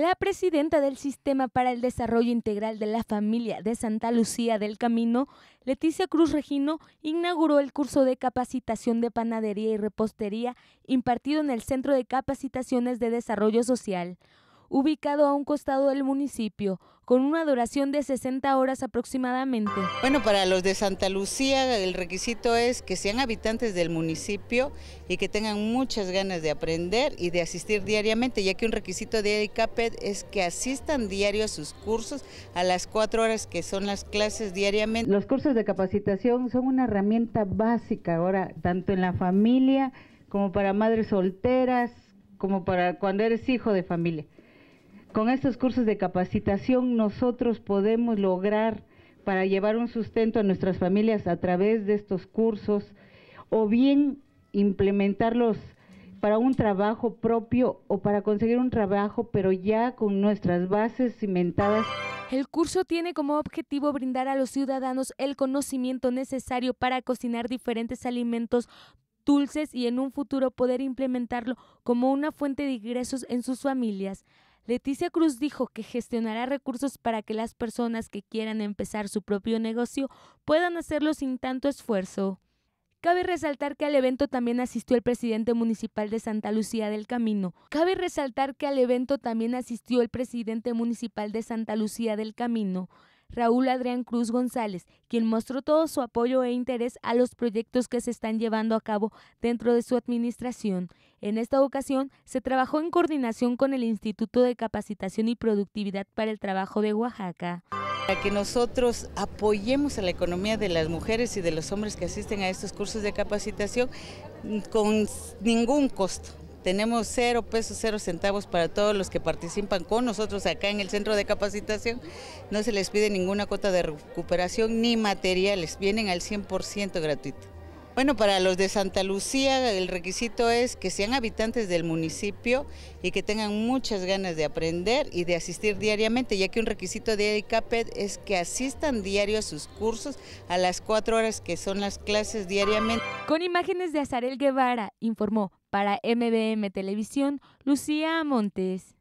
La presidenta del Sistema para el Desarrollo Integral de la Familia de Santa Lucía del Camino, Leticia Cruz Regino, inauguró el curso de capacitación de panadería y repostería impartido en el Centro de Capacitaciones de Desarrollo Social ubicado a un costado del municipio, con una duración de 60 horas aproximadamente. Bueno, para los de Santa Lucía el requisito es que sean habitantes del municipio y que tengan muchas ganas de aprender y de asistir diariamente, ya que un requisito de ICAPED es que asistan diario a sus cursos a las cuatro horas que son las clases diariamente. Los cursos de capacitación son una herramienta básica ahora, tanto en la familia como para madres solteras, como para cuando eres hijo de familia. Con estos cursos de capacitación nosotros podemos lograr para llevar un sustento a nuestras familias a través de estos cursos o bien implementarlos para un trabajo propio o para conseguir un trabajo, pero ya con nuestras bases cimentadas. El curso tiene como objetivo brindar a los ciudadanos el conocimiento necesario para cocinar diferentes alimentos dulces y en un futuro poder implementarlo como una fuente de ingresos en sus familias. Leticia Cruz dijo que gestionará recursos para que las personas que quieran empezar su propio negocio puedan hacerlo sin tanto esfuerzo. Cabe resaltar que al evento también asistió el presidente municipal de Santa Lucía del Camino. Cabe resaltar que al evento también asistió el presidente municipal de Santa Lucía del Camino. Raúl Adrián Cruz González, quien mostró todo su apoyo e interés a los proyectos que se están llevando a cabo dentro de su administración. En esta ocasión, se trabajó en coordinación con el Instituto de Capacitación y Productividad para el Trabajo de Oaxaca. Para que nosotros apoyemos a la economía de las mujeres y de los hombres que asisten a estos cursos de capacitación mm, con ningún costo tenemos cero pesos, cero centavos para todos los que participan con nosotros acá en el centro de capacitación. No se les pide ninguna cuota de recuperación ni materiales, vienen al 100% gratuito. Bueno, para los de Santa Lucía el requisito es que sean habitantes del municipio y que tengan muchas ganas de aprender y de asistir diariamente, ya que un requisito de ICAPED es que asistan diario a sus cursos a las cuatro horas que son las clases diariamente. Con imágenes de Azarel Guevara, informó para MBM Televisión, Lucía Montes.